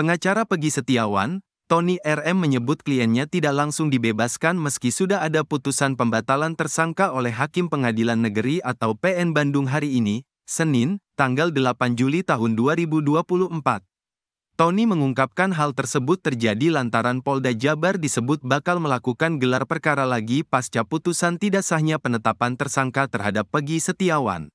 Pengacara Pegi Setiawan, Tony RM menyebut kliennya tidak langsung dibebaskan meski sudah ada putusan pembatalan tersangka oleh Hakim Pengadilan Negeri atau PN Bandung hari ini, Senin, tanggal 8 Juli tahun 2024. Tony mengungkapkan hal tersebut terjadi lantaran Polda Jabar disebut bakal melakukan gelar perkara lagi pasca putusan tidak sahnya penetapan tersangka terhadap Pegi Setiawan.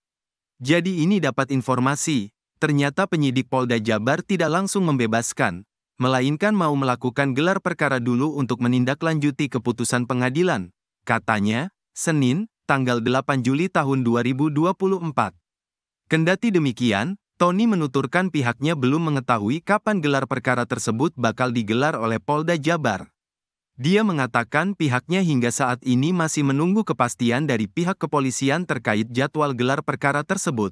Jadi ini dapat informasi, ternyata penyidik Polda Jabar tidak langsung membebaskan, melainkan mau melakukan gelar perkara dulu untuk menindaklanjuti keputusan pengadilan. Katanya, Senin, tanggal 8 Juli tahun 2024. Kendati demikian, Tony menuturkan pihaknya belum mengetahui kapan gelar perkara tersebut bakal digelar oleh Polda Jabar. Dia mengatakan pihaknya hingga saat ini masih menunggu kepastian dari pihak kepolisian terkait jadwal gelar perkara tersebut.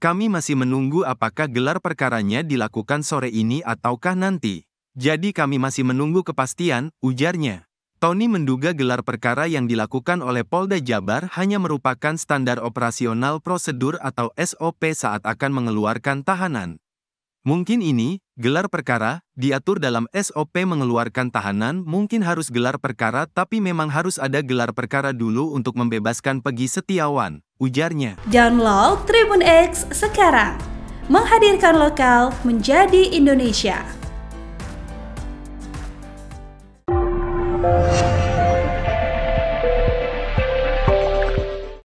Kami masih menunggu apakah gelar perkaranya dilakukan sore ini ataukah nanti. Jadi kami masih menunggu kepastian, ujarnya. Tony menduga gelar perkara yang dilakukan oleh Polda Jabar hanya merupakan standar operasional prosedur atau SOP saat akan mengeluarkan tahanan. Mungkin ini, gelar perkara, diatur dalam SOP mengeluarkan tahanan mungkin harus gelar perkara tapi memang harus ada gelar perkara dulu untuk membebaskan Pegi Setiawan, ujarnya. Download Tribun X sekarang, menghadirkan lokal menjadi Indonesia.